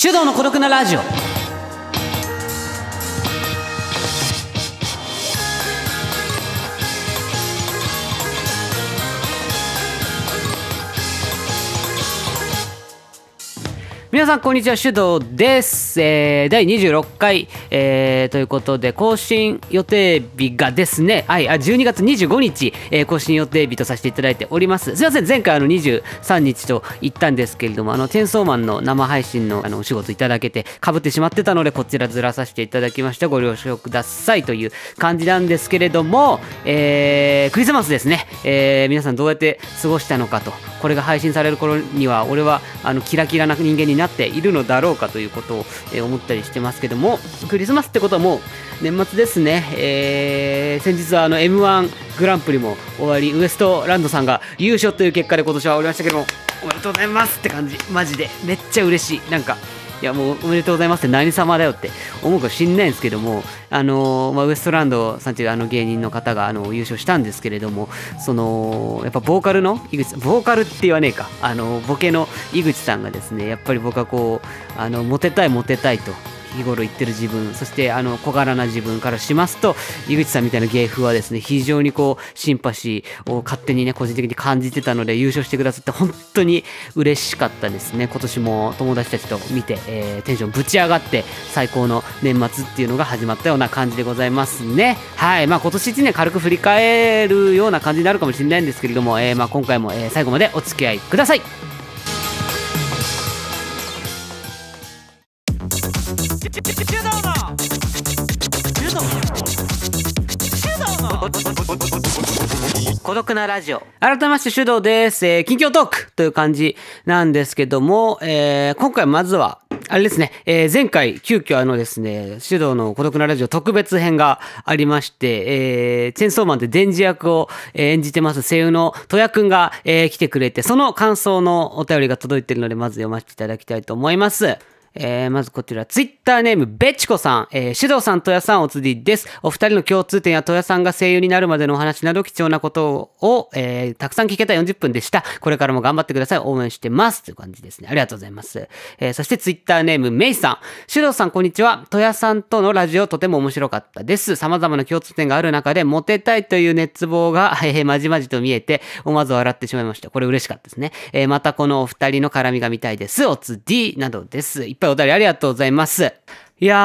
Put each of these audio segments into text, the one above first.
手動の孤独なラジオ皆さんこんにちは手動です、えー、第26回、えー、ということで更新予定日がですねはいあ12月25日、えー、更新予定日とさせていただいておりますすいません前回あの23日と言ったんですけれどもあのチェンソーマンの生配信のあのお仕事いただけてかぶってしまってたのでこちらずらさせていただきましたご了承くださいという感じなんですけれども、えー、クリスマスですね、えー、皆さんどうやって過ごしたのかとこれが配信される頃には俺はあのキラキラな人間になってっているのだろうかということを、え思ったりしてますけどもクリスマスってことはもう年末ですね、えー、先日はあの m 1グランプリも終わりウエストランドさんが優勝という結果で今年は終わりましたけどもおめでとうございますって感じマジでめっちゃ嬉しいなんかいやもうおめでとうございますって何様だよって思うかもしんないんですけども、あのまあ、ウエストランドさんというあの芸人の方があの優勝したんですけれども、そのやっぱボーカルの井口ボーカルって言わねえか、あのボケの井口さんがですね、やっぱり僕はこう、あのモテたいモテたいと日頃言ってる自分そしてあの小柄な自分からしますと井口さんみたいな芸風はですね非常にこうシンパシーを勝手にね個人的に感じてたので優勝してくださって本当に嬉しかったですね今年も友達たちと見て、えー、テンションぶち上がって最高の年末っていうのが始まったような感じでございますねはいまあ今年1年軽く振り返るような感じになるかもしれないんですけれども、えー、まあ今回も、え最後までお付き合いください独なラジオ。改めまして、手動です。えー、近況トークという感じなんですけども、えー、今回まずは、あれですね、えー、前回、急遽あのですね、手動の孤独なラジオ特別編がありまして、えー、チェンソーマンで電磁役を演じてます声優の戸谷くんが、えー、来てくれて、その感想のお便りが届いてるので、まず読ませていただきたいと思います。えー、まずこちら、ツイッターネーム、べちこさん、えー、獅童さん、とやさん、おつりです。お二人の共通点やとやさんが声優になるまでのお話など貴重なことを、えー、たくさん聞けた40分でした。これからも頑張ってください。応援してます。という感じですね。ありがとうございます。えー、そしてツイッターネーム、めいさん、獅童さん、こんにちは。とやさんとのラジオ、とても面白かったです。様々な共通点がある中で、モテたいという熱望が、えー、まじまじと見えて、思わず笑ってしまいました。これ嬉しかったですね。えー、またこのお二人の絡みが見たいです。おつりなどです。いっぱい回お便りありがとうございます。いや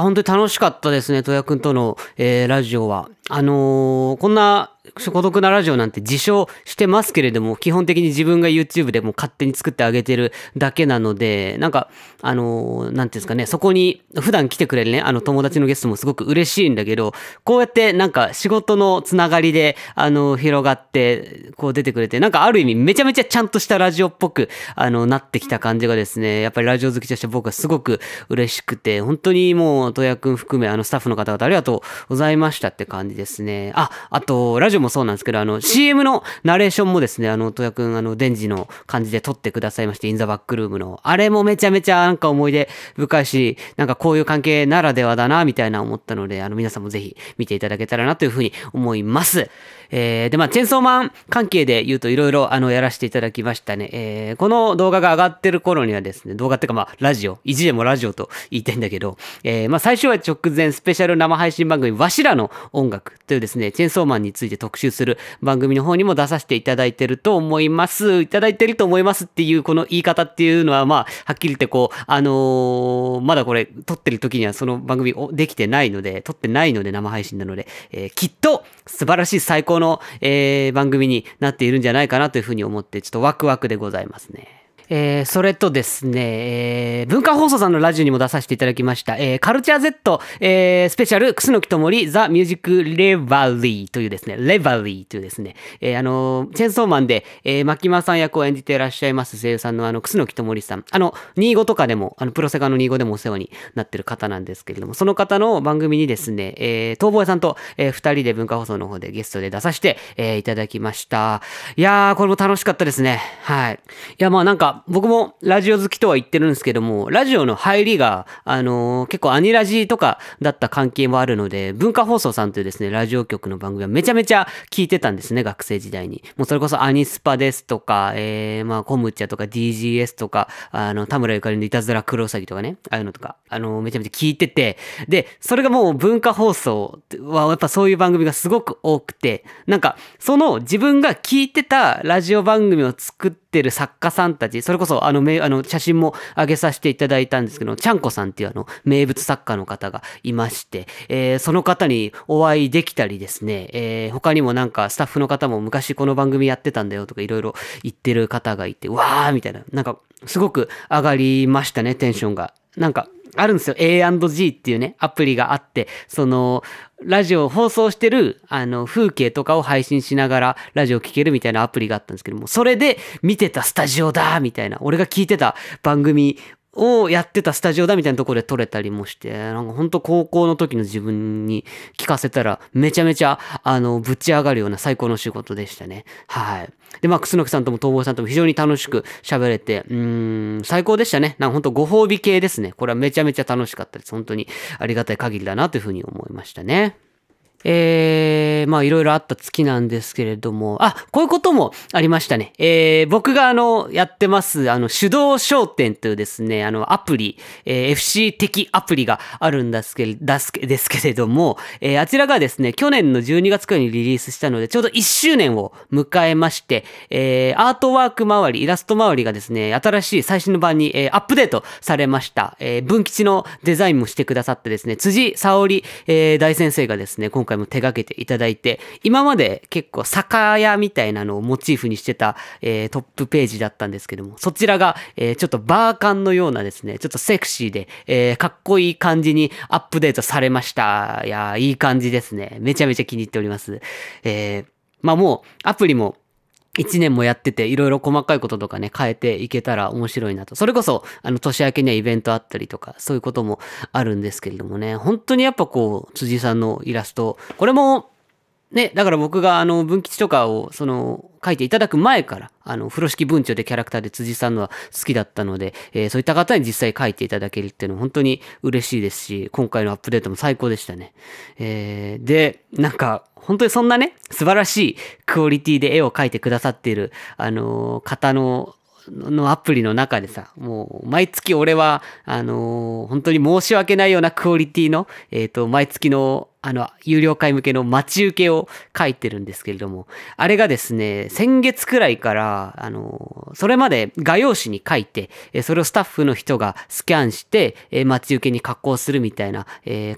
ー、本当に楽しかったですね、戸谷くんとの、えー、ラジオは。あのー、こんな孤独なラジオなんて自称してますけれども、基本的に自分が YouTube でも勝手に作ってあげてるだけなので、なんか、あの、なんていうんですかね、そこに普段来てくれるね、あの友達のゲストもすごく嬉しいんだけど、こうやってなんか仕事のつながりで、あの、広がって、こう出てくれて、なんかある意味めちゃめちゃちゃんとしたラジオっぽく、あの、なってきた感じがですね、やっぱりラジオ好きとして僕はすごく嬉しくて、本当にもう、戸谷くん含め、あの、スタッフの方々ありがとうございましたって感じですね。あ、あと、ラジオもそうなんですけど、あの、CM のナレーションもですね、あの、戸谷くん、あの、デンジの感じで撮ってくださいまして、インザバックルームの。あれもめちゃめちゃなんか思い出深いし、なんかこういう関係ならではだな、みたいな思ったので、あの、皆さんもぜひ見ていただけたらなというふうに思います。えー、で、まあ、チェンソーマン関係で言うといろいろ、あの、やらせていただきましたね。えー、この動画が上がってる頃にはですね、動画っていうかまあ、ラジオ、意地でもラジオと言いたいんだけど、えー、まあ、最初は直前スペシャル生配信番組、わしらの音楽というですね、チェンソーマンについて特集する番組の方にも出させていただいてると思います。いただいてると思いますっていうこの言い方っていうのは、まあ、はっきり言ってこう、あのー、まだこれ撮ってる時にはその番組できてないので、撮ってないので生配信なので、えー、きっと素晴らしい最高の、えー、番組になっているんじゃないかなというふうに思って、ちょっとワクワクでございますね。えー、それとですね、えー、文化放送さんのラジオにも出させていただきました、えー、カルチャー Z、えー、スペシャル、楠木ともり、ザ・ミュージック・レバリーというですね、レバリーというですね、えー、あの、チェンソーマンで、えー、牧間さん役を演じていらっしゃいます声優さんのあの、楠木ともりさん、あの、新語とかでも、あの、プロセカの新語でもお世話になってる方なんですけれども、その方の番組にですね、えー、東坊さんと、えー、二人で文化放送の方でゲストで出させて、えー、いただきました。いやー、これも楽しかったですね。はい。いや、まあなんか、僕もラジオ好きとは言ってるんですけども、ラジオの入りが、あのー、結構アニラジとかだった関係もあるので、文化放送さんというですね、ラジオ局の番組はめちゃめちゃ聞いてたんですね、学生時代に。もうそれこそアニスパですとか、えー、まあ、コムチャとか DGS とか、あの、田村ゆかりのいたずらクロウサギとかね、ああいうのとか、あのー、めちゃめちゃ聞いてて、で、それがもう文化放送はやっぱそういう番組がすごく多くて、なんか、その自分が聞いてたラジオ番組を作ってる作家さんたち、それこそあのめあの写真も上げさせていただいたんですけどちゃんこさんっていうあの名物作家の方がいまして、えー、その方にお会いできたりですね、えー、他にもなんかスタッフの方も昔この番組やってたんだよとかいろいろ言ってる方がいてわーみたいななんかすごく上がりましたねテンションがなんかあるんですよ。A&G っていうね、アプリがあって、その、ラジオ放送してる、あの、風景とかを配信しながら、ラジオ聴けるみたいなアプリがあったんですけども、それで見てたスタジオだみたいな、俺が聞いてた番組をやってたスタジオだみたいなところで撮れたりもして、なんか本当高校の時の自分に聞かせたらめちゃめちゃあのぶち上がるような最高の仕事でしたね。はい。で、まあ、楠木さんとも東坊さんとも非常に楽しく喋れて、うん、最高でしたね。なんか本当ご褒美系ですね。これはめちゃめちゃ楽しかったです。本当にありがたい限りだなというふうに思いましたね。えー、まあいろいろあった月なんですけれども、あ、こういうこともありましたね。えー、僕があの、やってます、あの、手動商店というですね、あの、アプリ、えー、FC 的アプリがあるんですけれ、ですけれども、えー、あちらがですね、去年の12月くらいにリリースしたので、ちょうど1周年を迎えまして、えー、アートワーク周り、イラスト周りがですね、新しい最新の版に、えー、アップデートされました。えー、文吉のデザインもしてくださってですね、辻沙織、えー、大先生がですね、今回回も手掛けていただいて、今まで結構酒屋みたいなのをモチーフにしてた、えー、トップページだったんですけども、そちらが、えー、ちょっとバーカンのようなですね、ちょっとセクシーで、えー、かっこいい感じにアップデートされました。いやいい感じですね。めちゃめちゃ気に入っております。えー、まあもうアプリも一年もやってて、いろいろ細かいこととかね、変えていけたら面白いなと。それこそ、あの、年明けにはイベントあったりとか、そういうこともあるんですけれどもね、本当にやっぱこう、辻さんのイラスト、これも、ね、だから僕があの文吉とかをその書いていただく前から、あの、風呂敷文鳥でキャラクターで辻さんのは好きだったので、えー、そういった方に実際書いていただけるっていうのは本当に嬉しいですし、今回のアップデートも最高でしたね。えー、で、なんか、本当にそんなね、素晴らしいクオリティで絵を描いてくださっている、あのー、方ののアプリの中でさ、もう毎月俺は、あのー、本当に申し訳ないようなクオリティの、えっ、ー、と、毎月のあの、有料会向けの待ち受けを書いてるんですけれども、あれがですね、先月くらいから、あの、それまで画用紙に書いて、それをスタッフの人がスキャンして、待ち受けに加工するみたいな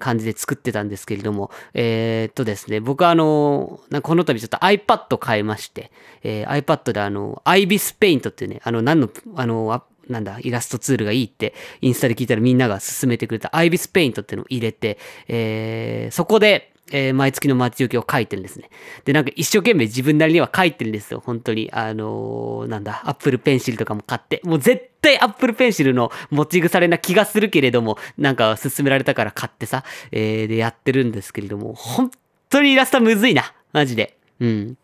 感じで作ってたんですけれども、えー、っとですね、僕はあの、この度ちょっと iPad 買いまして、えー、iPad であの、IBIS Paint っていうね、あの、何の、あの、なんだ、イラストツールがいいって、インスタで聞いたらみんなが勧めてくれたアイビスペイントっていうのを入れて、えー、そこで、えー、毎月の待ち受けを書いてるんですね。で、なんか一生懸命自分なりには書いてるんですよ。本当に。あのー、なんだ、アップルペンシルとかも買って。もう絶対アップルペンシルの持ち腐れな気がするけれども、なんか勧められたから買ってさ、えー、でやってるんですけれども、本当にイラストむずいな。マジで。うん。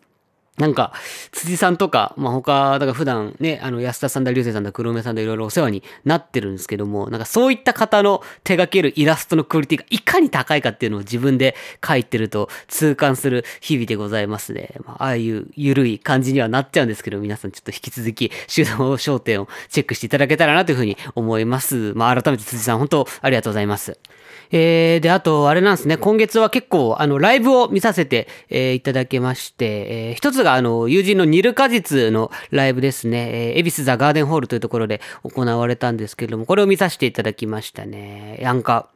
なんか、辻さんとか、まあ、他、だから普段ね、あの、安田さんだ、流星さんだ、黒梅さんだ、いろいろお世話になってるんですけども、なんかそういった方の手掛けるイラストのクオリティがいかに高いかっていうのを自分で書いてると痛感する日々でございますね。まあ、ああいう緩い感じにはなっちゃうんですけど、皆さんちょっと引き続き、集団焦点をチェックしていただけたらなというふうに思います。まあ、改めて辻さん、本当ありがとうございます。えー、で、あと、あれなんですね、今月は結構、あの、ライブを見させて、えー、いただけまして、えー、一つが、あの、友人のニル果実のライブですね、えー、エビスザ・ガーデンホールというところで行われたんですけれども、これを見させていただきましたね。なんか、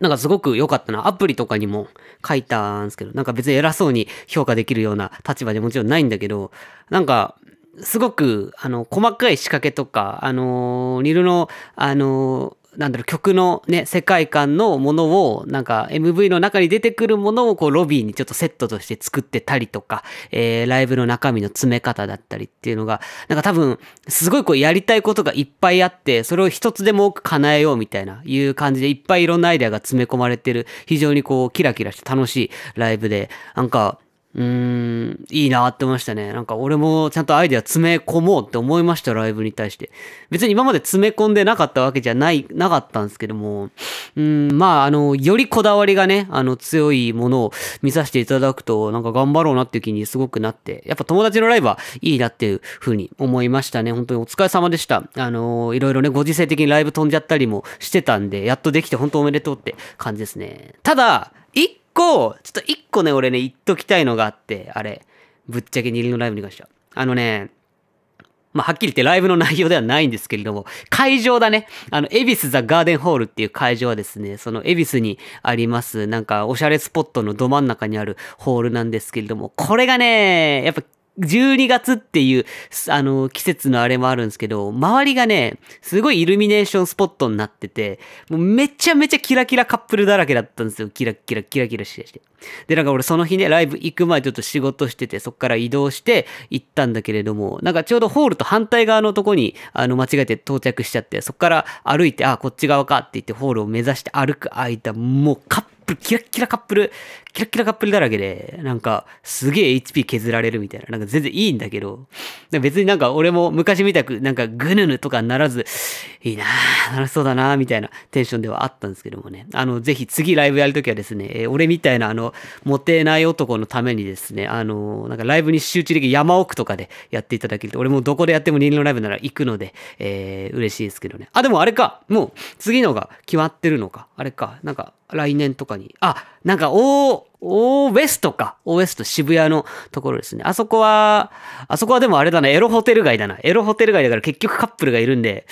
なんかすごく良かったな。アプリとかにも書いたんですけど、なんか別に偉そうに評価できるような立場でもちろんないんだけど、なんか、すごく、あの、細かい仕掛けとか、あのー、ニルの、あのーなんだろう、曲のね、世界観のものを、なんか MV の中に出てくるものを、こう、ロビーにちょっとセットとして作ってたりとか、えー、ライブの中身の詰め方だったりっていうのが、なんか多分、すごいこう、やりたいことがいっぱいあって、それを一つでも多く叶えようみたいな、いう感じで、いっぱいいろんなアイデアが詰め込まれてる、非常にこう、キラキラして楽しいライブで、なんか、うーん、いいなって思いましたね。なんか俺もちゃんとアイデア詰め込もうって思いました、ライブに対して。別に今まで詰め込んでなかったわけじゃない、なかったんですけども、うん、まあ、あの、よりこだわりがね、あの、強いものを見させていただくと、なんか頑張ろうなっていう気にすごくなって、やっぱ友達のライブはいいなっていうふうに思いましたね。本当にお疲れ様でした。あの、いろいろね、ご時世的にライブ飛んじゃったりもしてたんで、やっとできて本当おめでとうって感じですね。ただ、一個、ちょっと一個ね、俺ね、言っときたいのがあって、あれ、ぶっちゃけ二輪のライブに関しては。あのね、まあ、はっきり言ってライブの内容ではないんですけれども、会場だね。あの、恵比寿ザ・ガーデンホールっていう会場はですね、その恵比寿にあります、なんか、おしゃれスポットのど真ん中にあるホールなんですけれども、これがね、やっぱ12月っていう、あの、季節のあれもあるんですけど、周りがね、すごいイルミネーションスポットになってて、もうめちゃめちゃキラキラカップルだらけだったんですよ。キラキラキラキラして。で、なんか俺その日ね、ライブ行く前ちょっと仕事してて、そっから移動して行ったんだけれども、なんかちょうどホールと反対側のとこに、あの、間違えて到着しちゃって、そっから歩いて、あ、こっち側かって言ってホールを目指して歩く間、もうカップル、キラキラカップルキラキラカップルだらけで、なんか、すげえ HP 削られるみたいな。なんか全然いいんだけど、別になんか俺も昔みたく、なんかぐぬぬとかならず、いいなぁ、楽しそうだなぁ、みたいなテンションではあったんですけどもね。あの、ぜひ次ライブやるときはですね、えー、俺みたいなあの、モテない男のためにですね、あの、なんかライブに集中できる山奥とかでやっていただけると、俺もどこでやっても人間のライブなら行くので、えー、嬉しいですけどね。あ、でもあれか、もう次のが決まってるのか。あれか、なんか来年とかに。あ、なんか、おー、オーウェストか。オーウェスト渋谷のところですね。あそこは、あそこはでもあれだな、エロホテル街だな。エロホテル街だから結局カップルがいるんで、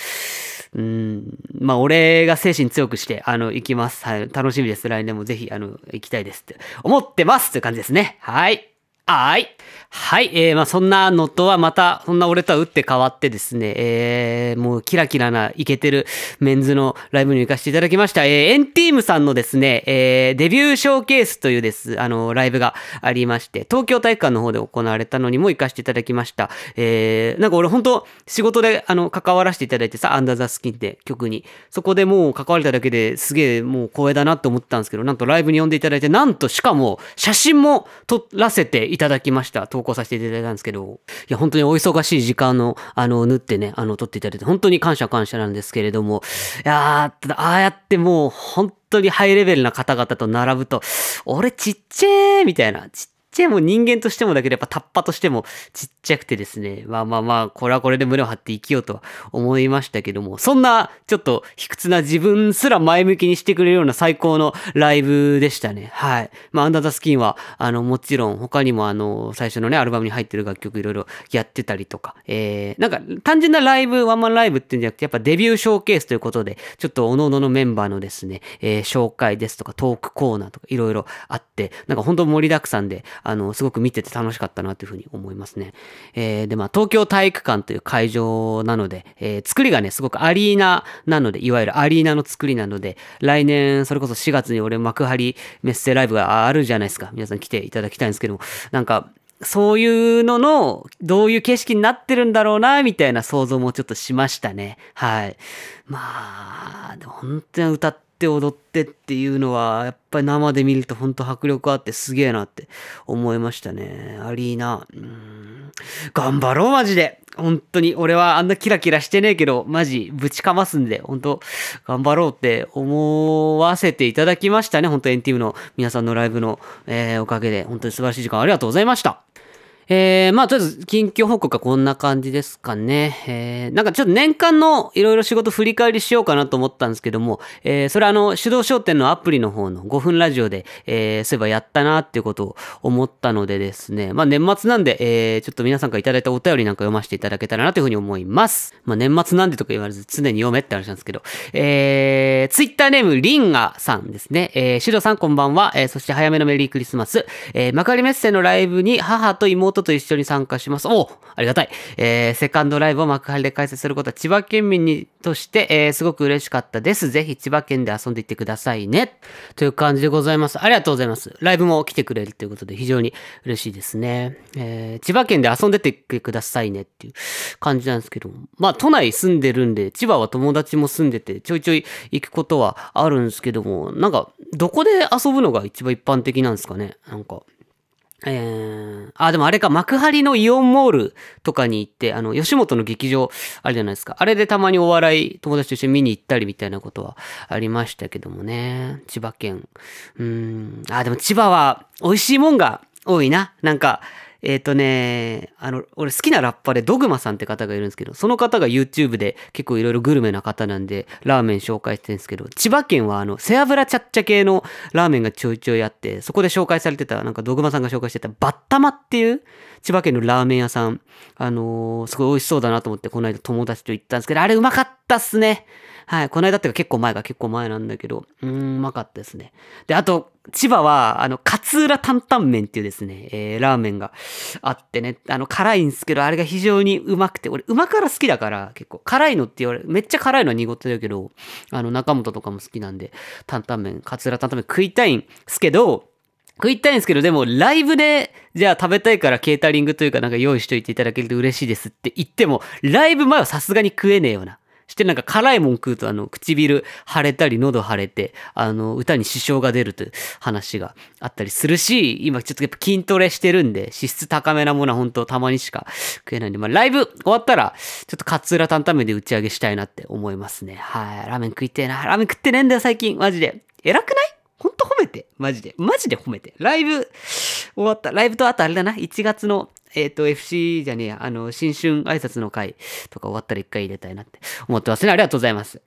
うん、まあ俺が精神強くして、あの、行きます。はい、楽しみです。来年もぜひ、あの、行きたいですって思ってますという感じですね。はい。はい。はい。えー、まあ、そんなのとはまた、そんな俺とは打って変わってですね、えー、もうキラキラなイケてるメンズのライブに行かせていただきました。えー、エンティームさんのですね、えー、デビューショーケースというです、あの、ライブがありまして、東京体育館の方で行われたのにも行かせていただきました。えー、なんか俺本当仕事で、あの、関わらせていただいてさ、アンダーザスキンって曲に。そこでもう関われただけですげえもう光栄だなって思ったんですけど、なんとライブに呼んでいただいて、なんとしかも写真も撮らせていただきました。投稿させていただいたんですけど、いや、本当にお忙しい時間の、あの、縫ってね、あの、撮っていただいて、本当に感謝感謝なんですけれども、いやー、ああやってもう、本当にハイレベルな方々と並ぶと、俺ちっちゃーみたいな、ちっちゃいも人間としてもだけど、やっぱタッパとしてもちっちゃくてですね、まあまあまあ、これはこれで胸を張って生きようと思いましたけども、そんなちょっと卑屈な自分すら前向きにしてくれるような最高のライブでしたね。はい。まあ、アンダーザスキンは、あの、もちろん他にもあの、最初のね、アルバムに入ってる楽曲いろいろやってたりとか、えー、なんか単純なライブ、ワンマンライブっていうんじゃなくて、やっぱデビューショーケースということで、ちょっと各々のメンバーのですね、えー、紹介ですとかトークコーナーとかいろいろあって、なんか本当盛りだくさんで、あの、すごく見てて楽しかったなというふうに思いますね。えー、で、まあ、東京体育館という会場なので、えー、作りがね、すごくアリーナなので、いわゆるアリーナの作りなので、来年、それこそ4月に俺幕張メッセライブがあるじゃないですか。皆さん来ていただきたいんですけども、なんか、そういうのの、どういう景色になってるんだろうな、みたいな想像もちょっとしましたね。はい。まあ、でも本当に歌って、って踊ってっていうのは、やっぱり生で見るとほんと迫力あってすげえなって思いましたね。アリーナ。うん。頑張ろう、マジで。本当に、俺はあんなキラキラしてねえけど、マジ、ぶちかますんで、本当頑張ろうって思わせていただきましたね。本当エンティムの皆さんのライブの、えー、おかげで、本当に素晴らしい時間ありがとうございました。えー、まあ、とりあえず、近況報告はこんな感じですかね。えー、なんかちょっと年間のいろいろ仕事振り返りしようかなと思ったんですけども、えー、それあの、手動商店のアプリの方の5分ラジオで、えー、そういえばやったなっていうことを思ったのでですね、まあ、年末なんで、えー、ちょっと皆さんからいただいたお便りなんか読ませていただけたらなというふうに思います。まあ、年末なんでとか言われず常に読めって話なんですけど、えー、ツイッターネーム、リンガさんですね。えー、手動さんこんばんは。えー、そして早めのメリークリスマス。えー、かりメッセのライブに母と妹弟と一緒に参加します。おありがたい。えー、セカンドライブを幕張で開催することは千葉県民にとして、えー、すごく嬉しかったです。ぜひ千葉県で遊んでいってくださいね。という感じでございます。ありがとうございます。ライブも来てくれるということで非常に嬉しいですね。えー、千葉県で遊んでてくださいねっていう感じなんですけども。まあ、都内住んでるんで、千葉は友達も住んでて、ちょいちょい行くことはあるんですけども、なんか、どこで遊ぶのが一番一般的なんですかね。なんか。えー、あ、でもあれか、幕張のイオンモールとかに行って、あの、吉本の劇場あるじゃないですか。あれでたまにお笑い友達と一緒に見に行ったりみたいなことはありましたけどもね。千葉県。うん。あ、でも千葉は美味しいもんが多いな。なんか、えっ、ー、とね、あの、俺好きなラッパーでドグマさんって方がいるんですけど、その方が YouTube で結構いろいろグルメな方なんで、ラーメン紹介してるんですけど、千葉県はあの、背脂ちゃっちゃ系のラーメンがちょいちょいあって、そこで紹介されてた、なんかドグマさんが紹介してたバッタマっていう千葉県のラーメン屋さん、あのー、すごい美味しそうだなと思って、この間友達と行ったんですけど、あれうまかったっすね。はい。この間ってか結構前が結構前なんだけど、うん、うまかったですね。で、あと、千葉は、あの、勝浦担々麺っていうですね、えー、ラーメンがあってね、あの、辛いんですけど、あれが非常にうまくて、俺、うま辛好きだから、結構、辛いのって言われ、めっちゃ辛いのは苦手だけど、あの、中本とかも好きなんで、担々麺、勝浦担々麺食いたいんすけど、食いたいんですけど、でもライブで、じゃあ食べたいからケータリングというかなんか用意しといていただけると嬉しいですって言っても、ライブ前はさすがに食えねえようなしてなんか辛いもん食うとあの唇腫れたり喉腫れてあの歌に支障が出るという話があったりするし今ちょっとやっぱ筋トレしてるんで脂質高めなものは本当たまにしか食えないんでまあライブ終わったらちょっと勝浦担々麺で打ち上げしたいなって思いますねはいラーメン食いてえなラーメン食ってねえんだよ最近マジで偉くないほんと褒めてマジでマジで褒めてライブ終わったライブとあとあれだな1月のえっ、ー、と、FC じゃねえや、あの、新春挨拶の会とか終わったら一回入れたいなって思ってますね。ありがとうございます。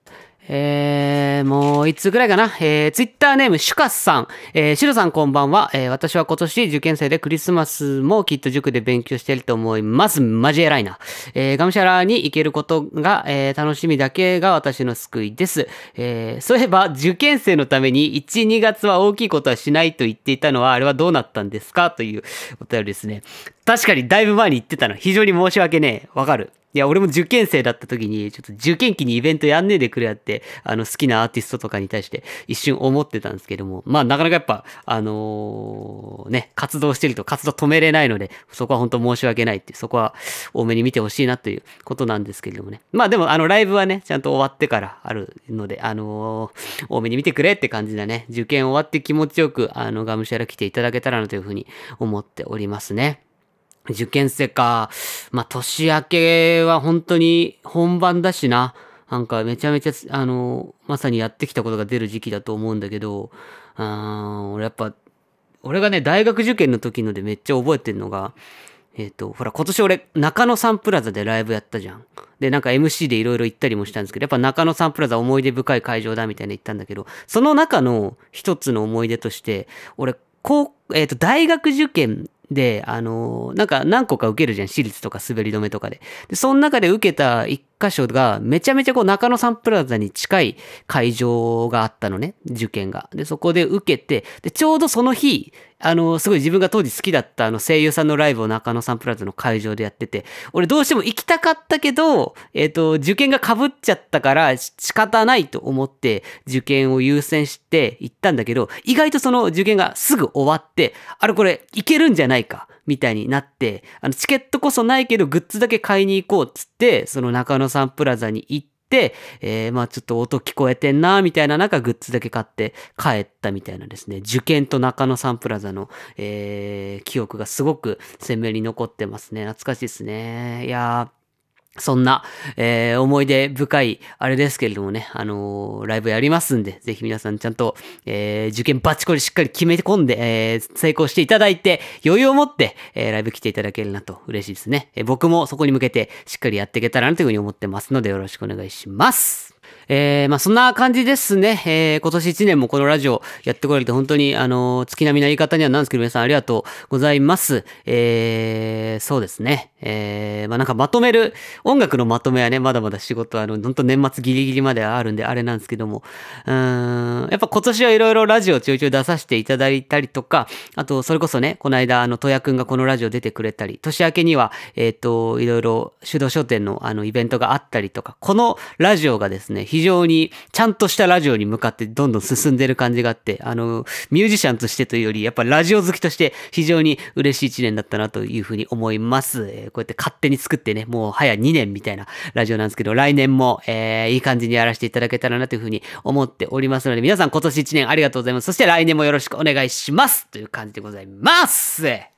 えー、もういつぐらいかな。えー、ツイッターネーム、シュカスさん。えー、シロさんこんばんは。えー、私は今年受験生でクリスマスもきっと塾で勉強してると思います。マジ偉いな。えー、がむしゃらに行けることが、えー、楽しみだけが私の救いです。えー、そういえば、受験生のために1、2月は大きいことはしないと言っていたのは、あれはどうなったんですかというお便りですね。確かにだいぶ前に言ってたの。非常に申し訳ねえ。わかる。いや、俺も受験生だった時に、ちょっと受験期にイベントやんねえでくれやって、あの、好きなアーティストとかに対して一瞬思ってたんですけども、まあ、なかなかやっぱ、あのー、ね、活動してると活動止めれないので、そこは本当申し訳ないっていう、そこは多めに見てほしいなということなんですけれどもね。まあ、でも、あの、ライブはね、ちゃんと終わってからあるので、あのー、多めに見てくれって感じだね。受験終わって気持ちよく、あの、がむしゃら来ていただけたらなというふうに思っておりますね。受験生か。まあ、年明けは本当に本番だしな。なんかめちゃめちゃ、あの、まさにやってきたことが出る時期だと思うんだけど、あ俺やっぱ、俺がね、大学受験の時のでめっちゃ覚えてるのが、えっ、ー、と、ほら、今年俺、中野サンプラザでライブやったじゃん。で、なんか MC でいろいろ行ったりもしたんですけど、やっぱ中野サンプラザ思い出深い会場だみたいな言ったんだけど、その中の一つの思い出として、俺、高、えっ、ー、と、大学受験で、あのー、なんか何個か受けるじゃん。私立とか滑り止めとかで。で、その中で受けた一箇所が、めちゃめちゃこう中野サンプラザに近い会場があったのね。受験が。で、そこで受けて、で、ちょうどその日、あの、すごい自分が当時好きだったあの声優さんのライブを中野サンプラザの会場でやってて、俺どうしても行きたかったけど、えっ、ー、と、受験が被っちゃったから仕方ないと思って受験を優先して行ったんだけど、意外とその受験がすぐ終わって、あれこれ行けるんじゃないか。みたいになって、あの、チケットこそないけど、グッズだけ買いに行こうっつって、その中野サンプラザに行って、て、えー、まあちょっと音聞こえてんな、みたいな中、グッズだけ買って帰ったみたいなですね、受験と中野サンプラザの、えー、記憶がすごく鮮明に残ってますね。懐かしいですね。いやー、そんな、えー、思い出深い、あれですけれどもね、あのー、ライブやりますんで、ぜひ皆さんちゃんと、えー、受験バチコリしっかり決め込んで、えー、成功していただいて、余裕を持って、えー、ライブ来ていただけるなと嬉しいですね。えー、僕もそこに向けて、しっかりやっていけたらなというふうに思ってますので、よろしくお願いします。えー、まあそんな感じですね。えー、今年1年もこのラジオやってこられて本当に、あのー、月並みな言い方にはなんですけど、皆さんありがとうございます。えー、そうですね。えー、まあなんかまとめる、音楽のまとめはね、まだまだ仕事は、あの、ほんと年末ギリギリまであるんで、あれなんですけども、うん、やっぱ今年はいろいろラジオちょいちょい出させていただいたりとか、あと、それこそね、この間、あの、戸谷くんがこのラジオ出てくれたり、年明けには、えっ、ー、と、いろいろ、手動書店のあの、イベントがあったりとか、このラジオがですね、非常にちゃんとしたラジオに向かってどんどん進んでる感じがあって、あの、ミュージシャンとしてというより、やっぱラジオ好きとして非常に嬉しい一年だったなというふうに思います。こうやって勝手に作ってね、もう早2年みたいなラジオなんですけど、来年も、えー、いい感じにやらせていただけたらなというふうに思っておりますので、皆さん今年1年ありがとうございます。そして来年もよろしくお願いしますという感じでございます。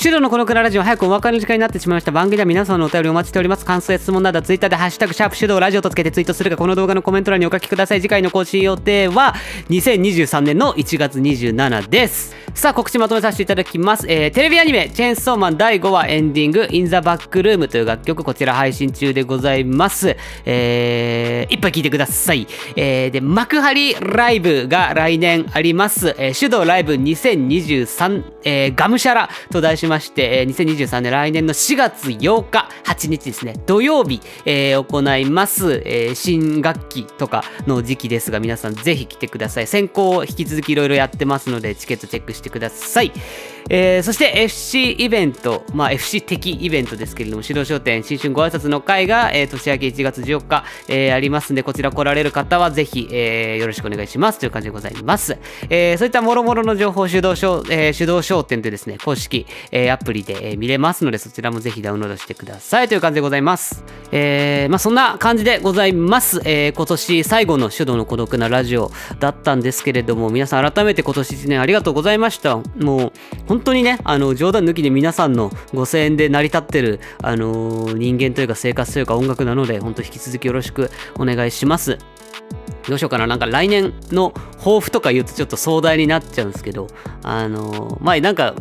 終了のこのくらラジオ、早くお別れの時間になってしまいました。番組では皆様のお便りお待ちしております。感想や質問など、ツイッターでハッシュタグ、シャープ手動ラジオとつけてツイートするか、この動画のコメント欄にお書きください。次回の更新予定は、2023年の1月27です。さあ、告知まとめさせていただきます。えー、テレビアニメ、チェーンソーマン第5話エンディング、In the Backroom という楽曲、こちら配信中でございます。えー、いっぱい聴いてください。えー、で、幕張ライブが来年あります。えー、手動ライブ2023、えー、がむしゃらと題しままして、え2023年来年の4月8日、8日ですね、土曜日、えー、行います、えー、新学期とかの時期ですが、皆さんぜひ来てください。先行引き続きいろいろやってますので、チケットチェックしてください。えー、そして FC イベント、まあ、FC 的イベントですけれども、指導商店新春ご挨拶の会が、えー、年明け1月14日、えー、ありますので、こちら来られる方はぜひ、えー、よろしくお願いしますという感じでございます。えー、そういったもろもろの情報、指導商、えー、指導商店でですね、公式、えー、アプリで、えー、見れますので、そちらもぜひダウンロードしてくださいという感じでございます。えー、まあ、そんな感じでございます。えー、今年最後の書導の孤独なラジオだったんですけれども、皆さん改めて今年1年ありがとうございました。もう、本当にね、あの、冗談抜きで皆さんの5000円で成り立ってる、あのー、人間というか生活というか音楽なので、本当引き続きよろしくお願いします。どうしようかな。なんか来年の抱負とか言うとちょっと壮大になっちゃうんですけど、あのー、まあ、なんか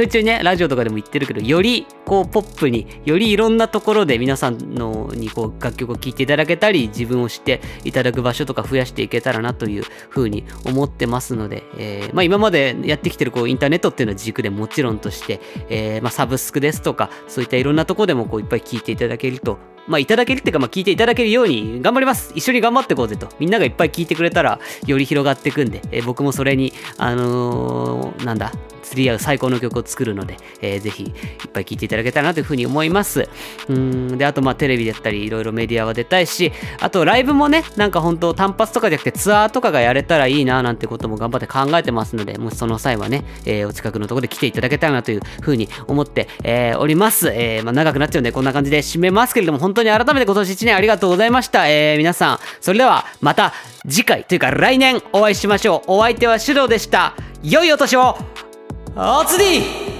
ちょいちょいねラジオとかでも言ってるけどよりこうポップによりいろんなところで皆さんのにこう楽曲を聴いていただけたり自分を知っていただく場所とか増やしていけたらなというふうに思ってますので、えー、まあ、今までやってきてるこうインターネットっていうのは軸でもちろんとして、えー、まあ、サブスクですとかそういったいろんなとこでもこういっぱい聴いていただけるとまあ、いただけるっていうか、まあ、聞いていただけるように頑張ります。一緒に頑張っていこうぜと。みんながいっぱい聞いてくれたら、より広がっていくんで、え僕もそれに、あのー、なんだ、合う最高の曲を作るので、えー、ぜひいっぱい聴いていただけたらなというふうに思います。うんであとまあテレビだったりいろいろメディアは出たいしあとライブもねなんか本当単発とかじゃなくてツアーとかがやれたらいいななんてことも頑張って考えてますのでもしその際はね、えー、お近くのところで来ていただけたらなというふうに思って、えー、おります。えーまあ、長くなっちゃうんでこんな感じで締めますけれども本当に改めて今年1年ありがとうございました。えー、皆さんそれではまた次回というか来年お会いしましょう。お相手はシュドウでした。良いお年をアーツディ